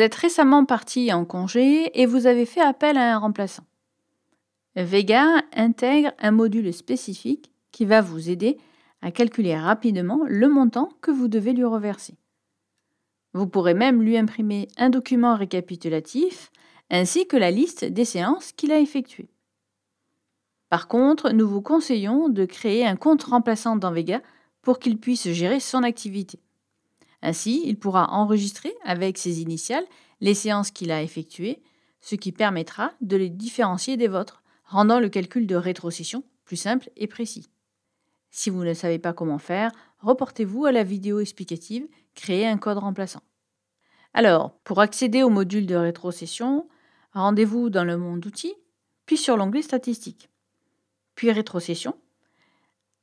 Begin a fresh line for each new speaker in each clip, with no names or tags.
Vous êtes récemment parti en congé et vous avez fait appel à un remplaçant. Vega intègre un module spécifique qui va vous aider à calculer rapidement le montant que vous devez lui reverser. Vous pourrez même lui imprimer un document récapitulatif ainsi que la liste des séances qu'il a effectuées. Par contre, nous vous conseillons de créer un compte remplaçant dans Vega pour qu'il puisse gérer son activité. Ainsi, il pourra enregistrer avec ses initiales les séances qu'il a effectuées, ce qui permettra de les différencier des vôtres, rendant le calcul de rétrocession plus simple et précis. Si vous ne savez pas comment faire, reportez-vous à la vidéo explicative Créer un code remplaçant. Alors, pour accéder au module de rétrocession, rendez-vous dans le monde outils, puis sur l'onglet Statistiques, puis Rétrocession,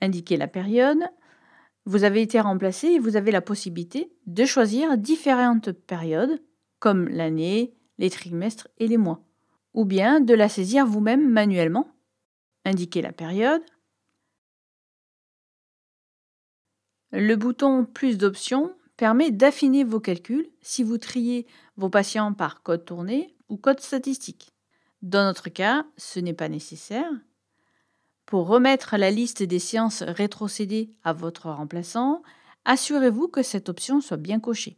indiquez la période, vous avez été remplacé et vous avez la possibilité de choisir différentes périodes, comme l'année, les trimestres et les mois, ou bien de la saisir vous-même manuellement. Indiquez la période. Le bouton Plus d'options permet d'affiner vos calculs si vous triez vos patients par code tourné ou code statistique. Dans notre cas, ce n'est pas nécessaire, pour remettre la liste des séances rétrocédées à votre remplaçant, assurez-vous que cette option soit bien cochée.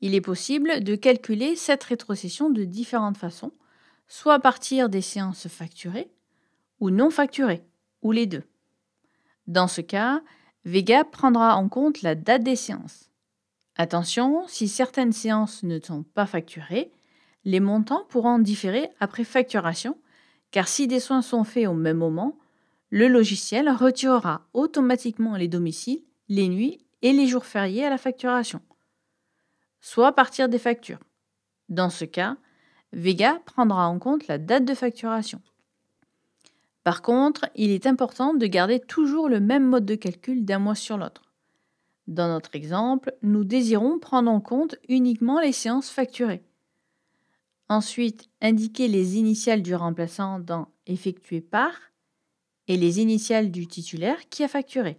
Il est possible de calculer cette rétrocession de différentes façons, soit à partir des séances facturées ou non facturées, ou les deux. Dans ce cas, Vega prendra en compte la date des séances. Attention, si certaines séances ne sont pas facturées, les montants pourront différer après facturation car si des soins sont faits au même moment, le logiciel retirera automatiquement les domiciles, les nuits et les jours fériés à la facturation, soit à partir des factures. Dans ce cas, Vega prendra en compte la date de facturation. Par contre, il est important de garder toujours le même mode de calcul d'un mois sur l'autre. Dans notre exemple, nous désirons prendre en compte uniquement les séances facturées. Ensuite, indiquez les initiales du remplaçant dans effectué par et les initiales du titulaire qui a facturé.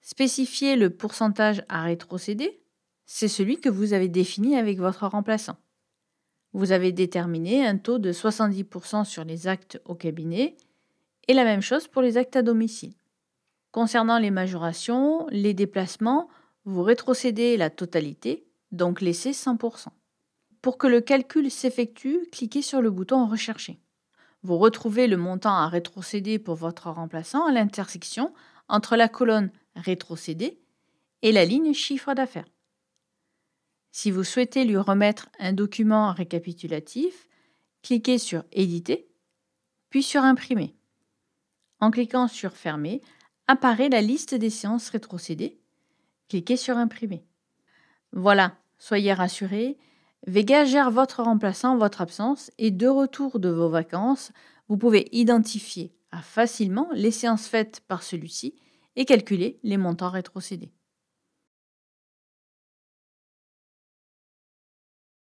Spécifiez le pourcentage à rétrocéder, c'est celui que vous avez défini avec votre remplaçant. Vous avez déterminé un taux de 70% sur les actes au cabinet et la même chose pour les actes à domicile. Concernant les majorations, les déplacements, vous rétrocédez la totalité, donc laissez 100%. Pour que le calcul s'effectue, cliquez sur le bouton Rechercher. Vous retrouvez le montant à rétrocéder pour votre remplaçant à l'intersection entre la colonne Rétrocéder et la ligne Chiffre d'affaires. Si vous souhaitez lui remettre un document récapitulatif, cliquez sur Éditer, puis sur Imprimer. En cliquant sur Fermer, apparaît la liste des séances rétrocédées. Cliquez sur Imprimer. Voilà, soyez rassurés, Vega gère votre remplaçant, votre absence et de retour de vos vacances, vous pouvez identifier ah, facilement les séances faites par celui-ci et calculer les montants rétrocédés.